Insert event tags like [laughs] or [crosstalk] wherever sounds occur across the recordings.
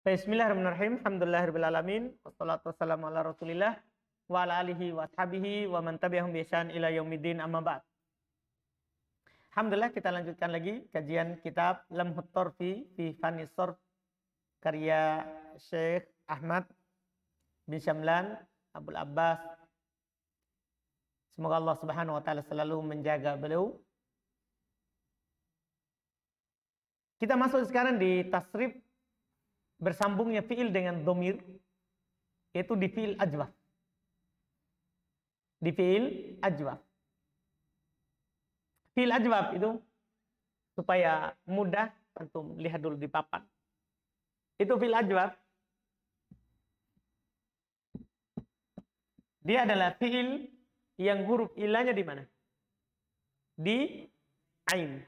Bismillahirrahmanirrahim. Alhamdulillahirrahmanirrahim. Wassalatu wassalamu ala rasulillah wa ala alihi wa ashabihi wa man tabi'ahum bisan ila yaumiddin amma ba'd. Alhamdulillah kita lanjutkan lagi kajian kitab Lamhut Torfi fi Fani Sorf karya Syekh Ahmad bin Syamlan Abdul Abbas. Semoga Allah Subhanahu wa taala selalu menjaga beliau. Kita masuk sekarang di tasrif bersambungnya fiil dengan domir yaitu di fiil ajwaf. Di fiil ajwaf. Fiil ajwaf itu supaya mudah antum lihat dulu di papan. Itu fiil ajwaf. Dia adalah fiil yang huruf ilahnya di mana? Di ain.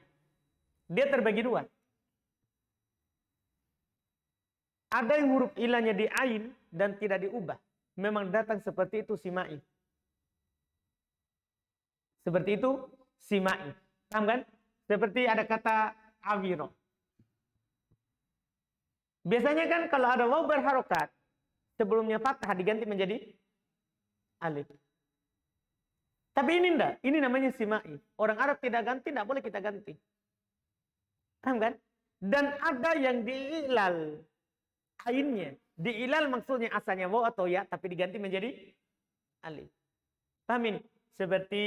Dia terbagi dua. Ada yang huruf ilahnya di ain dan tidak diubah. Memang datang seperti itu simai. Seperti itu simai. Paham kan? Seperti ada kata awiro. Biasanya kan kalau ada waw berharokat, sebelumnya fathah diganti menjadi alif. Tapi ini enggak, ini namanya simai. Orang Arab tidak ganti, enggak boleh kita ganti. Paham kan? Dan ada yang diilal ainnya. ilal maksudnya asalnya waw atau ya, tapi diganti menjadi alif. Pahamin? Seperti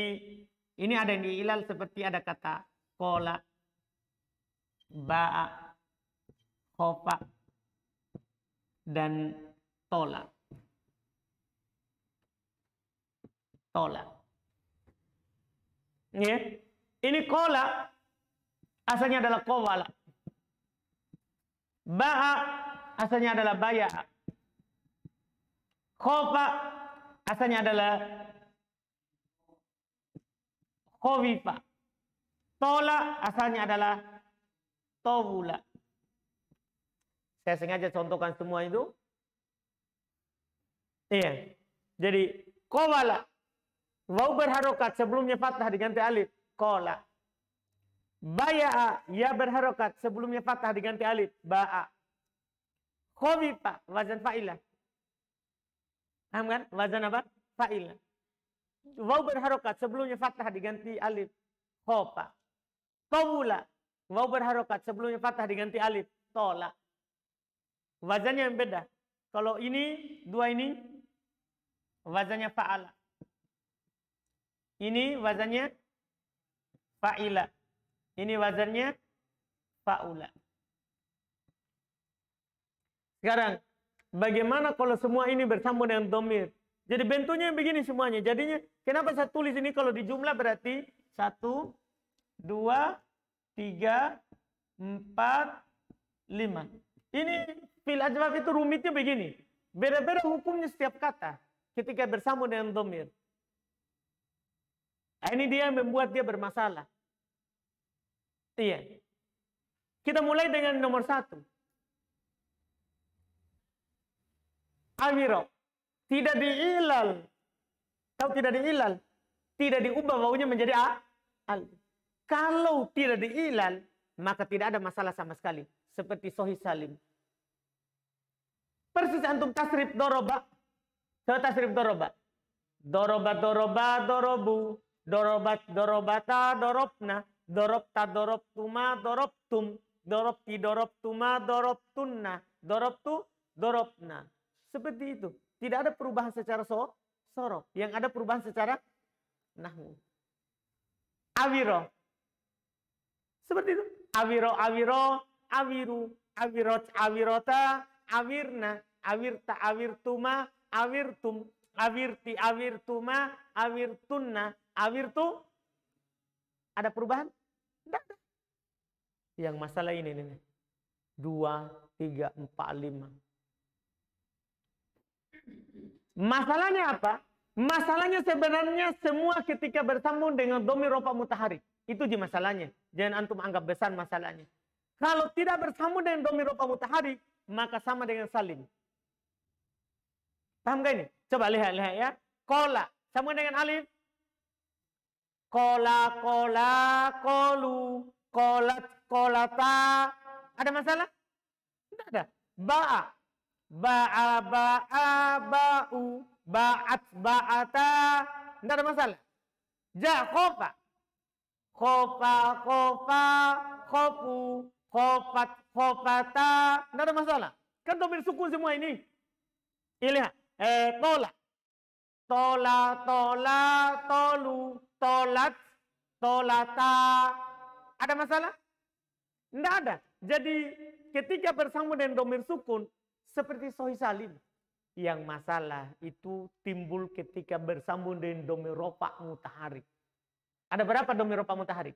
ini ada yang ilal seperti ada kata kola, ba'a, khofa, dan tola. Tola. Ya. Ini kola asalnya adalah kowala. Ba'a asalnya adalah bayak, Khofa asalnya adalah khowifa. Tola asalnya adalah tawula. Saya sengaja contohkan semua itu. Iya. Jadi kovala. Wau berharokat sebelumnya fathah diganti alif. Kola. Baya'a ya berharokat sebelumnya fathah diganti alif. Ba'a. Khobifa, wazan fa'ilah. Paham kan? Wazan apa? Fa'ilah. Waw berharokat, sebelumnya fathah diganti alif. Khofa. Tawula, waw berharokat, sebelumnya fathah diganti alif. Tola. Wazannya yang beda. Kalau ini, dua ini, wazannya fa'ala. Ini wazannya fa'ila. Ini wazannya fa'ula. Sekarang, bagaimana kalau semua ini bersambung dengan domir? Jadi bentuknya begini semuanya. Jadinya, kenapa saya tulis ini kalau dijumlah berarti 1, 2, 3, 4, 5. Ini fil ajwab itu rumitnya begini. Beda-beda hukumnya setiap kata ketika bersambung dengan domir. Nah, ini dia yang membuat dia bermasalah. Iya. Kita mulai dengan nomor satu. Amiro. Tidak diilal. Tahu tidak diilal? Tidak diubah baunya menjadi a. Al. Kalau tidak diilal, maka tidak ada masalah sama sekali. Seperti Sohi Salim. Persis antum tasrif doroba. Tahu tasrif doroba? Doroba, doroba, dorobu. Dorobat, dorobata, dorobna. Dorobta, dorobtuma, dorobtum. Dorobti, dorobtuma, dorobtunna. Dorobtu, dorobna. Seperti itu. Tidak ada perubahan secara so, sorok. Yang ada perubahan secara nahmu, Awiro. Seperti itu. Awiro, awiro, awiru, awirot, awirota, awirna, awirta, awirtuma, awirtum, awirti, awirtuma, awirtunna, awirtu. Ada perubahan? Tidak ada. Yang masalah ini ini, Dua, tiga, empat, lima. Masalahnya apa? Masalahnya sebenarnya semua ketika bersambung dengan domi ropa mutahari. Itu di masalahnya. Jangan antum anggap besar masalahnya. Kalau tidak bersambung dengan domi ropa mutahari, maka sama dengan salim. Paham gak ini? Coba lihat, lihat ya. Kola. Sama dengan alif. Kola, kola, kolu. Kolat, kolata. Ada masalah? Tidak ada. Ba'a ba'a ba'a ba'u ba'at ba'ata tidak ada masalah ja khofa khofa khofa khofu khofat khofata tidak ada masalah kan domir sukun semua ini lihat eh tola tola tola tolu tolat tolata ada masalah tidak ada jadi ketika bersambung dengan domir sukun seperti Sohi Salim yang masalah itu timbul ketika bersambung dengan domiropa mutahari. Ada berapa domiropa mutahari?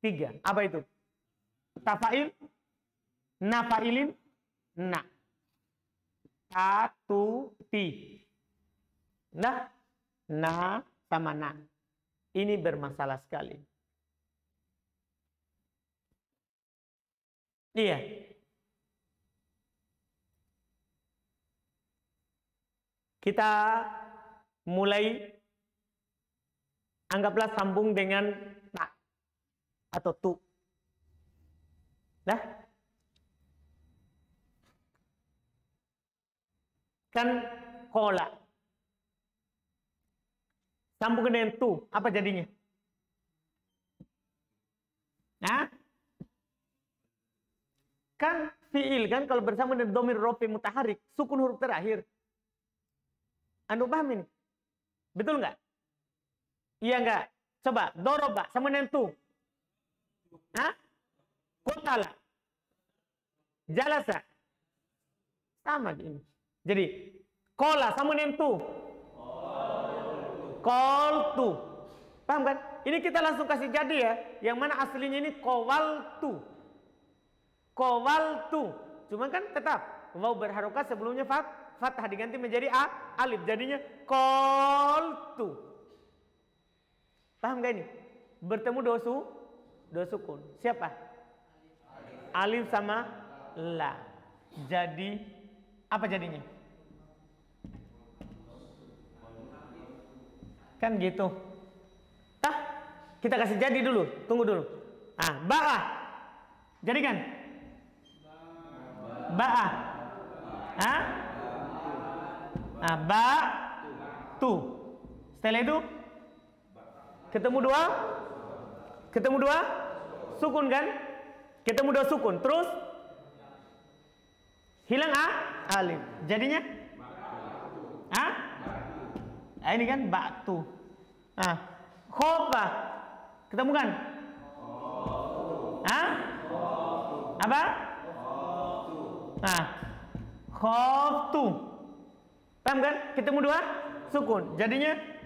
Tiga. Apa itu? Tafail, nafailin, na. Satu, ti. Nah, nah sama na. Ini bermasalah sekali. Iya, Kita mulai anggaplah sambung dengan tak atau tu. Nah, kan kola. Sambung dengan tu, apa jadinya? Nah, kan fiil kan kalau bersama dengan domir rofi mutaharik, sukun huruf terakhir, anda paham ini? Betul nggak? Iya nggak? Coba, doroba sama nentu. Hah? Kotala. Jalasa. Sama gini. Jadi, kola sama nentu. tuh, Paham kan? Ini kita langsung kasih jadi ya. Yang mana aslinya ini kowal Kowal tuh, Cuman kan tetap. Wow berharokat sebelumnya fat fathah diganti menjadi a alif jadinya koltu paham gak ini bertemu dosu dosukun siapa alif, sama la jadi apa jadinya kan gitu tah kita kasih jadi dulu tunggu dulu ah ba'a jadi kan ba'a Hah? Nah, ba tu. Setelah itu ketemu dua ketemu dua sukun kan? Ketemu dua sukun. Terus hilang a ah? alif. Jadinya a Nah, ah, ini kan batu. Ah, khofa. Ketemu kan? Ah? Apa? Ah, khoftu. Paham kan? Ketemu dua sukun. Jadinya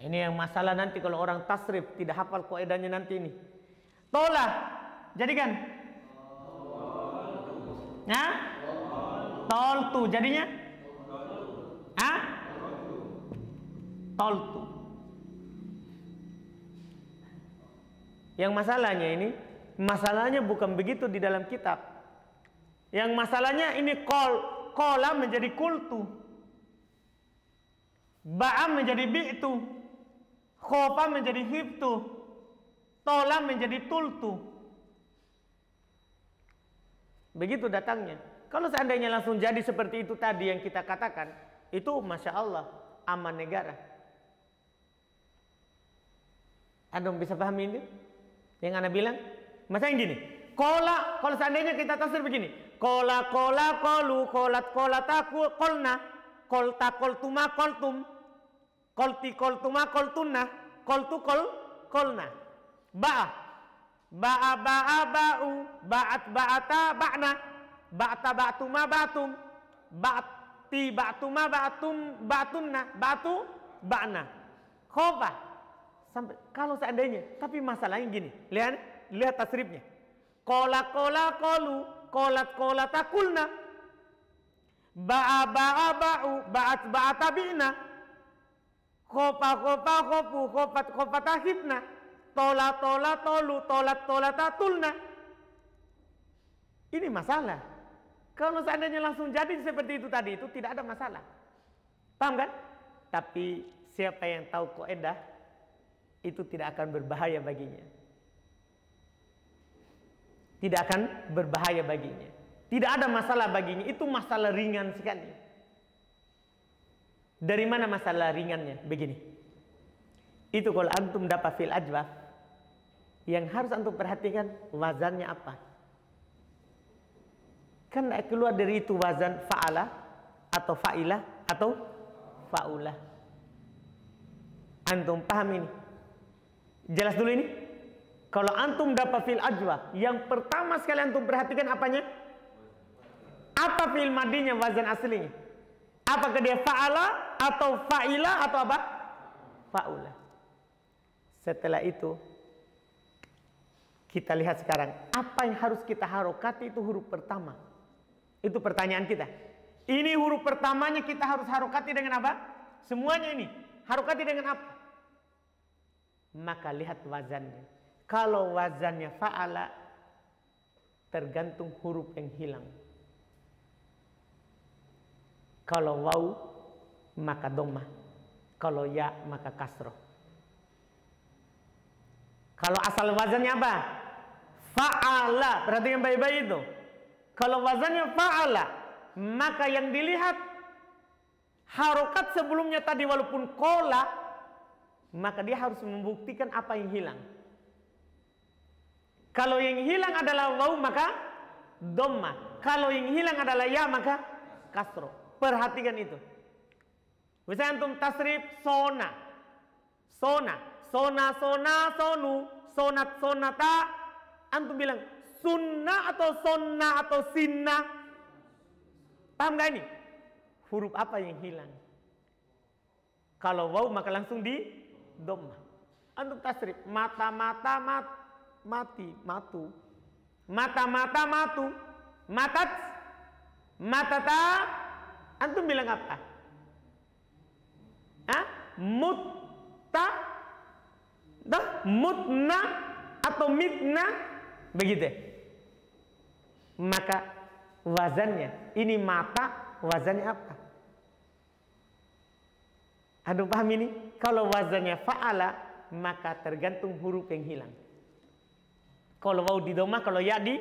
Ini yang masalah nanti kalau orang tasrif tidak hafal kaidahnya nanti ini. Tolah. Jadikan. Nah? Toltu. Jadinya? Ah? Tol Toltu. Yang masalahnya ini, masalahnya bukan begitu di dalam kitab. Yang masalahnya ini kol, kola menjadi kultu. Ba'am menjadi itu, Khofa menjadi hip itu, Tola menjadi tultu. Begitu datangnya. Kalau seandainya langsung jadi seperti itu tadi yang kita katakan, itu masya Allah aman negara. Anda bisa pahami ini? Yang Anda bilang? Masa yang gini, kola, kalau seandainya kita tafsir begini, Kola kola kolu kolat kolat aku kolna kolta koltuma koltum kolti koltuma koltuna koltu kol kolna ba ba ba ba u ba'at ba'ata ba'na ba'ta ba'tuma ba'tum ba'ti ba'tuma ba'tum ba'tunna ba'tu ba'na khofa sampai kalau seandainya tapi masalahnya gini lihat lihat tasrifnya kola kola kolu kolat kolat akulna ba'a ba'a ba'u ba'at ba'a tabina khopa khopa khopu khopat khopat ahitna tola tola tolu tolat tolat atulna ini masalah kalau seandainya langsung jadi seperti itu tadi itu tidak ada masalah paham kan tapi siapa yang tahu koedah itu tidak akan berbahaya baginya tidak akan berbahaya baginya. Tidak ada masalah baginya, itu masalah ringan sekali. Dari mana masalah ringannya? Begini. Itu kalau antum dapat fil ajwaf, yang harus antum perhatikan wazannya apa. Kan keluar dari itu wazan fa'ala atau fa'ilah atau fa'ulah. Antum paham ini? Jelas dulu ini? Kalau antum dapat fil ajwa, yang pertama sekali antum perhatikan apanya? Apa fil madinya wazan aslinya? Apakah dia fa'ala atau fa'ila atau apa? Fa'ula. Setelah itu kita lihat sekarang apa yang harus kita harokati itu huruf pertama. Itu pertanyaan kita. Ini huruf pertamanya kita harus harokati dengan apa? Semuanya ini harokati dengan apa? Maka lihat wazannya. Kalau wazannya fa'ala tergantung huruf yang hilang. Kalau waw maka domah. Kalau ya maka kasroh. Kalau asal wazannya apa? Fa'ala. berarti yang baik-baik itu. Kalau wazannya fa'ala maka yang dilihat harokat sebelumnya tadi walaupun kola maka dia harus membuktikan apa yang hilang. Kalau yang hilang adalah waw maka domma. Kalau yang hilang adalah ya maka kasro. Perhatikan itu. Misalnya antum tasrif sona. Sona, sona, sona, sonu, sonat, sonata. Antum bilang sunna atau sonna atau sinna. Paham gak ini? Huruf apa yang hilang? Kalau waw maka langsung di domma. Antum tasrif mata, mata, mata mati matu mata mata matu mata matata antum bilang apa ah mutta dah mutna atau mitna begitu maka wazannya ini mata wazannya apa aduh paham ini kalau wazannya faala maka tergantung huruf yang hilang kalau wau di domah, kalau ya di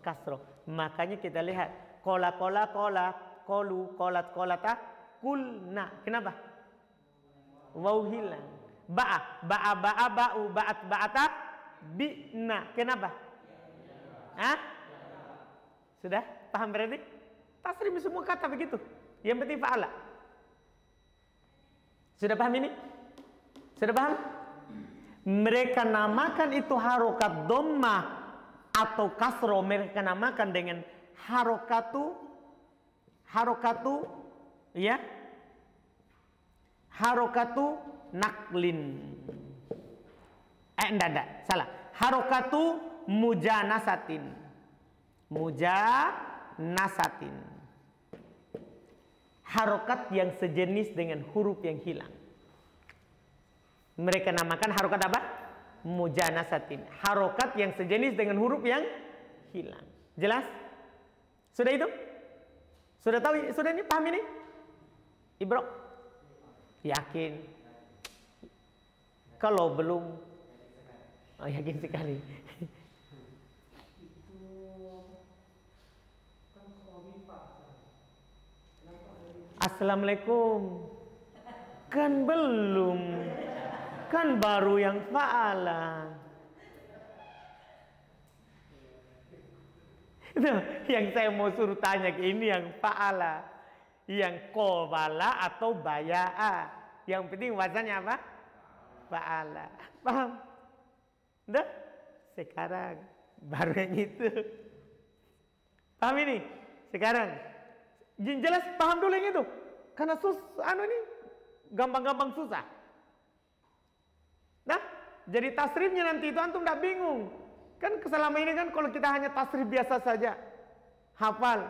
kasro. Makanya kita lihat kola kola kola kolu kolat kolata kulna. Kenapa? Wau hilang. Ba'a ba'a ba'a ba'u ba'at ba'ata bi'na. Kenapa? Hah? Sudah? Paham berarti? Tasrim semua kata begitu. Yang penting fa'ala. Sudah paham ini? Sudah paham? Mereka namakan itu harokat domah atau kasro. Mereka namakan dengan harokatu, harokatu, ya, harokatu naklin. Eh, enggak, enggak, salah. Harokatu mujanasatin. Mujanasatin. Harokat yang sejenis dengan huruf yang hilang mereka namakan harokat apa? Mujanasatin. Harokat yang sejenis dengan huruf yang hilang. Jelas? Sudah itu? Sudah tahu? Sudah ini paham ini? Ibro? Yakin? Kalau belum? Oh, yakin sekali. Assalamualaikum. Kan belum kan baru yang fa'ala. Itu yang saya mau suruh tanya ini yang fa'ala. Yang kobala atau baya'a. Yang penting wazannya apa? Fa'ala. Paham? Udah? Sekarang baru yang itu. Paham ini? Sekarang. Jelas paham dulu yang itu. Karena sus, anu ini gampang-gampang susah. Nah, jadi tasrifnya nanti itu antum tidak bingung. Kan selama ini kan kalau kita hanya tasrif biasa saja, hafal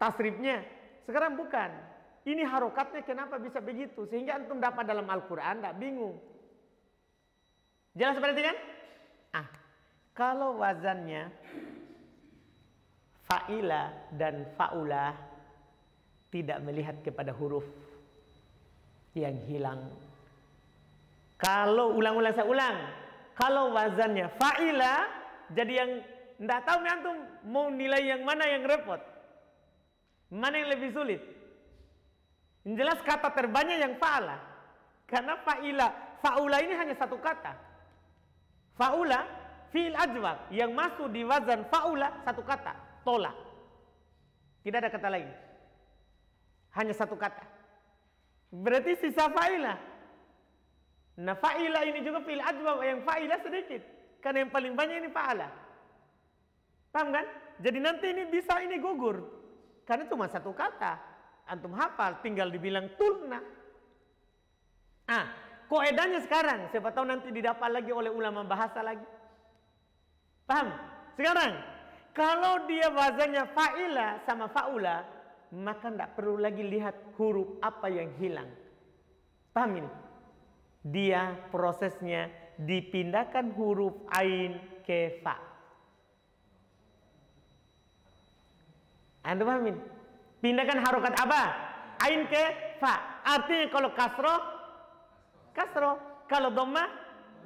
tasrifnya. Sekarang bukan. Ini harokatnya kenapa bisa begitu? Sehingga antum dapat dalam Al-Quran, tidak bingung. Jelas seperti kan? Ah, kalau wazannya fa'ila dan fa'ulah tidak melihat kepada huruf yang hilang kalau ulang-ulang saya ulang. Kalau wazannya fa'ila jadi yang tidak tahu nih antum mau nilai yang mana yang repot. Mana yang lebih sulit? Yang jelas kata terbanyak yang fa'ala. Karena fa'ila, fa'ula ini hanya satu kata. Fa'ula fi'il ajwab yang masuk di wazan fa'ula satu kata, tolak. Tidak ada kata lain. Hanya satu kata. Berarti sisa fa'ila Nah fa'ila ini juga fi'il ajwam yang fa'ila sedikit. Karena yang paling banyak ini fa'ala. Paham kan? Jadi nanti ini bisa ini gugur. Karena cuma satu kata. Antum hafal tinggal dibilang tulna. Ah, koedanya sekarang. Siapa tahu nanti didapat lagi oleh ulama bahasa lagi. Paham? Sekarang, kalau dia bahasanya fa'ila sama fa'ula, maka tidak perlu lagi lihat huruf apa yang hilang. Paham ini? dia prosesnya dipindahkan huruf ain ke fa. Anda pahamin? Pindahkan harokat apa? Ain ke fa. Artinya kalau kasro, kasro. Kalau doma,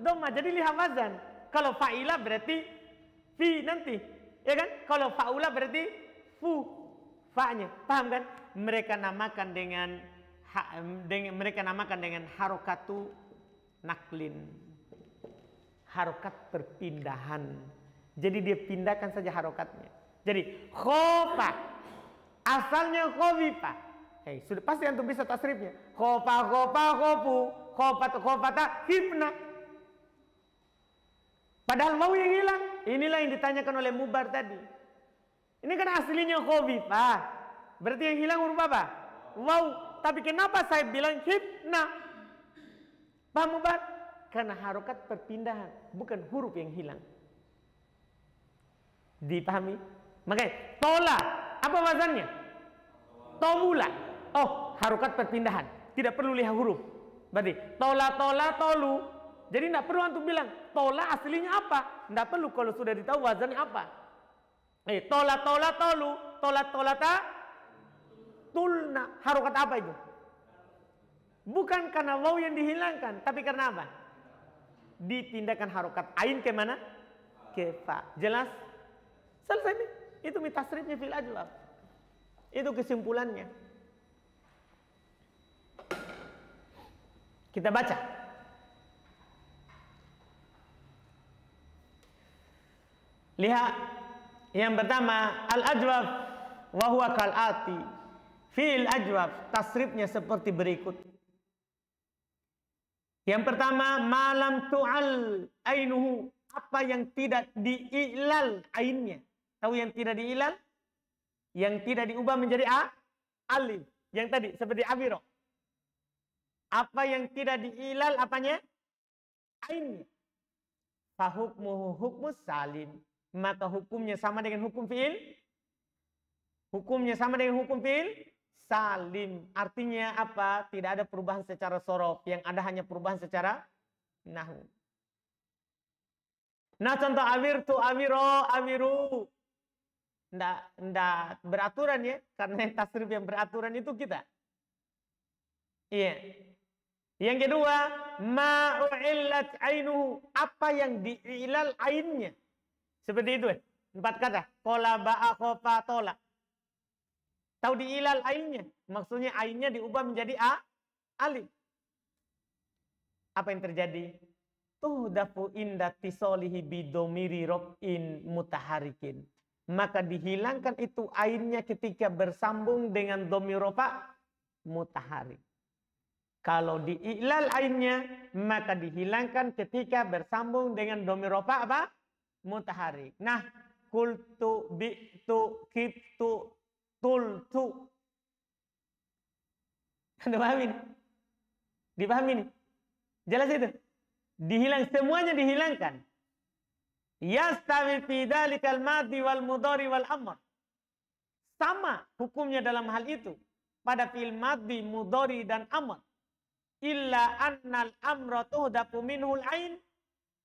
doma. Jadi lihat wazan. Kalau fa'ila berarti fi nanti. Ya kan? Kalau fa'ula berarti fu. Fa'nya. Paham kan? Mereka namakan dengan Ha, dengan, mereka namakan dengan harokatu naklin harokat perpindahan jadi dia pindahkan saja harokatnya jadi khofa asalnya khofifa Hey sudah pasti antum bisa tasrifnya khofa khofa khofu khofa ta hipna padahal mau yang hilang inilah yang ditanyakan oleh mubar tadi ini kan aslinya khofifa berarti yang hilang huruf apa wow tapi kenapa saya bilang hipna Paham Pak? Karena harokat perpindahan, bukan huruf yang hilang. Dipahami? Makanya, tola. Apa wazannya? Tomula. Oh, harokat perpindahan. Tidak perlu lihat huruf. Berarti, tola, tola, tolu. Jadi tidak perlu untuk bilang, tola aslinya apa? Tidak perlu kalau sudah ditahu wazannya apa. Eh, tola, tola, tolu. Tola, tola, ta. Tulna. Harokat apa itu? Bukan karena waw yang dihilangkan, tapi karena apa? Ditindakan harokat ain ke mana? Ke fa. Jelas? Selesai nih. Itu mitasrifnya fil ajwab. Itu kesimpulannya. Kita baca. Lihat yang pertama al-ajwab wahwa kal'ati. Fil ajwab tasrifnya seperti berikut. Yang pertama, malam tu'al ainuhu. Apa yang tidak diilal ainnya. Tahu yang tidak diilal? Yang tidak diubah menjadi A? Alif. Yang tadi, seperti abiro. Apa yang tidak diilal apanya? Ainnya. Fahukmuhu muhuk salim. Maka hukumnya sama dengan hukum fi'il. Hukumnya sama dengan hukum fi'il salim. Artinya apa? Tidak ada perubahan secara sorof. Yang ada hanya perubahan secara nahu. Nah contoh amir tu amiro amiru. Nggak, nggak beraturan ya. Karena yang tasrif yang beraturan itu kita. Iya. Yang kedua, ma'u'illat ainu Apa yang diilal ainnya. Seperti itu ya. Empat kata. Kola ba'a khofa Tahu diilal ainnya. Maksudnya ainnya diubah menjadi a alif. Apa yang terjadi? Tuhdafu inda tisolihi bidomiri rob'in mutaharikin. Maka dihilangkan itu ainnya ketika bersambung dengan domiropa mutahari. Kalau diilal ainnya, maka dihilangkan ketika bersambung dengan domiropa apa? Mutahari. Nah, kultu, bi'tu, kiptu, tultu. Anda [laughs] pahami nih? Dipahami nih? Jelas itu? Dihilang, semuanya dihilangkan. Yastawi fi dalikal madi wal mudari wal amr. Sama hukumnya dalam hal itu. Pada fil madi, mudari, dan amr. Illa annal amra tuhdapu minhul ain.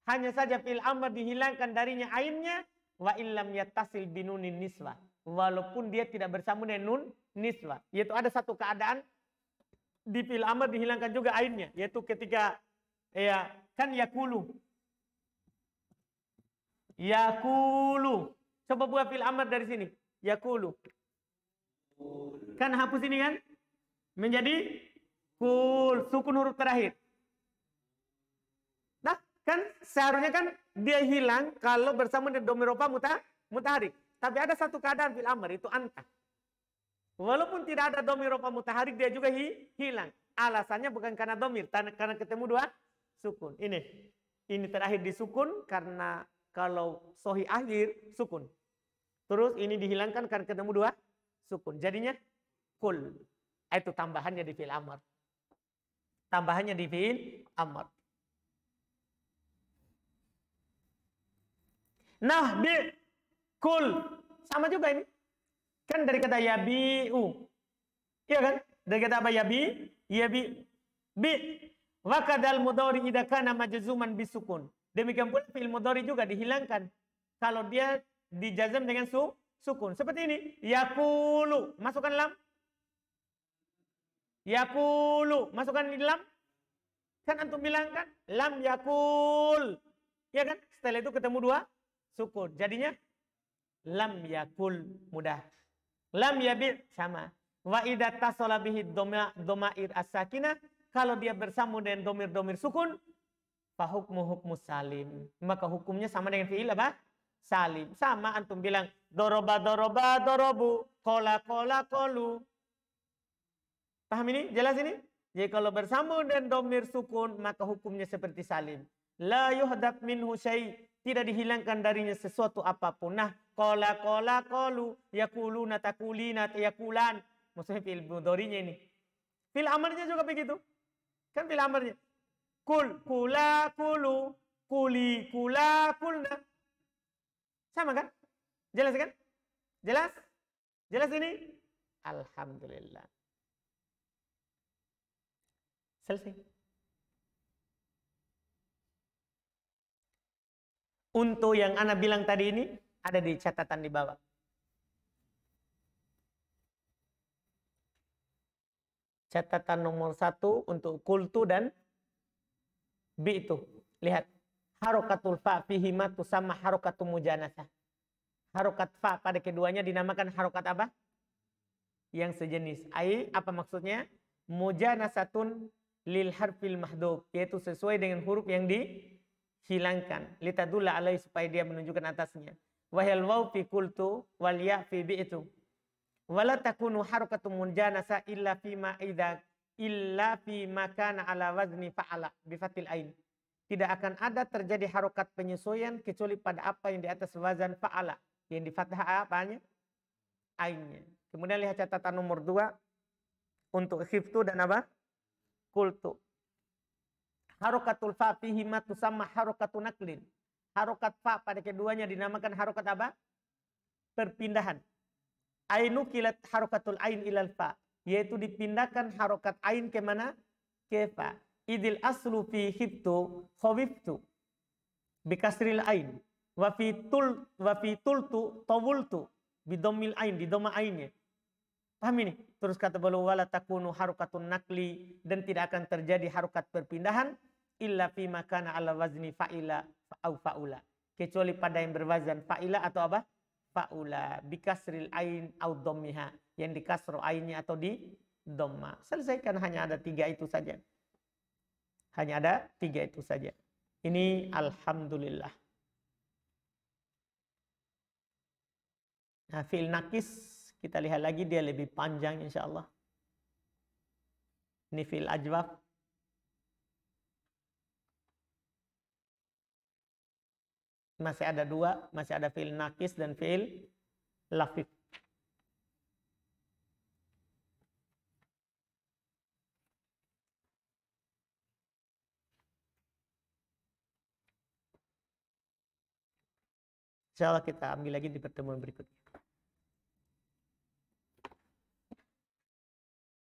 Hanya saja fil amr dihilangkan darinya ainnya. Wa illam yattasil binunin niswah walaupun dia tidak bersambung dengan nun niswa. Yaitu ada satu keadaan di fil amr dihilangkan juga ainnya, yaitu ketika ya kan yakulu. Yakulu. Coba buat fil amr dari sini. Yakulu. Kan hapus ini kan? Menjadi kul sukun huruf terakhir. Nah, kan seharusnya kan dia hilang kalau bersama dengan domiropa muta mutarik. Tapi ada satu keadaan fil amr itu anta. Walaupun tidak ada domir ropa mutaharik dia juga hi, hilang. Alasannya bukan karena domir, karena ketemu dua sukun. Ini ini terakhir disukun karena kalau sohi akhir sukun. Terus ini dihilangkan karena ketemu dua sukun. Jadinya kul. Ah, itu tambahannya di fil amr. Tambahannya di fil amr. Nah, bi Kul. Sama juga ini. Kan dari kata yabi'u. Iya kan? Dari kata apa yabi? Yabi. Bi. Wakadal mudori idakan nama jazuman bisukun. Demikian pula fil mudori juga dihilangkan. Kalau dia dijazam dengan su sukun. Seperti ini. Yakulu. Masukkan lam. Yakulu. Masukkan di lam. Kan antum bilang kan? Lam yakul. Ya kan? Setelah itu ketemu dua sukun. Jadinya lam yakul mudah. Lam yabi' sama. Wa idza tasala bihi dhamair as kalau dia bersambung dengan domir-domir sukun fa hukmu salim. Maka hukumnya sama dengan fi'il apa? Salim. Sama antum bilang doroba doroba dorobu, kola kola kolu. Paham ini? Jelas ini? Jadi kalau bersambung dengan domir sukun maka hukumnya seperti salim. La yuhdat minhu syai tidak dihilangkan darinya sesuatu apapun. Nah, kola kola kolu yakuluna takulina yakulan. Maksudnya fil mudorinya ini. Fil amarnya juga begitu. Kan fil amarnya. Kul kula kulu kuli kula kulna. Sama kan? Jelas kan? Jelas? Jelas ini? Alhamdulillah. Selesai. untuk yang Ana bilang tadi ini ada di catatan di bawah. Catatan nomor satu untuk kultu dan bi itu. Lihat. Harokatul fa fihima sama harokatul mujanasa. Harokat fa pada keduanya dinamakan harokat apa? Yang sejenis. Ai apa maksudnya? Mujanasatun lil harfil mahdub. Yaitu sesuai dengan huruf yang di hilangkan litadullah alaihi supaya dia menunjukkan atasnya wahel waw fi kultu wal ya fi bi'tu wala takunu harakatu munjanasa illa fi ma idza illa fi makana ala wazni fa'ala bi fatil ain tidak akan ada terjadi harokat penyesuaian kecuali pada apa yang di atas wazan fa'ala yang di fathah apanya ainnya kemudian lihat catatan nomor dua untuk khiftu dan apa kultu Harokatul fa fihi ma tusamma harokatun naklin. Harokat fa pada keduanya dinamakan harokat apa? Perpindahan. Ainu kilat harokatul ain ilal fa. Yaitu dipindahkan harokat ain ke mana? Ke fa. Idil aslu fi hibtu khawiftu. Bikasril ain. Wa fi tul wa fi tultu tawultu. Bidomil ain, didoma ainnya. Paham ini? Terus kata beliau wala takunu harukatun nakli dan tidak akan terjadi harukat perpindahan illa fi makana ala wazni fa'ila au fa'ula kecuali pada yang berwazan fa'ila atau apa fa'ula bikasril ain au dommiha yang di kasro ainnya atau di domma selesaikan hanya ada tiga itu saja hanya ada tiga itu saja ini alhamdulillah nah fi'il nakis kita lihat lagi dia lebih panjang insyaallah ini fi'il ajwab masih ada dua, masih ada fiil nakis dan fiil lafif. Insya Allah kita ambil lagi di pertemuan berikutnya.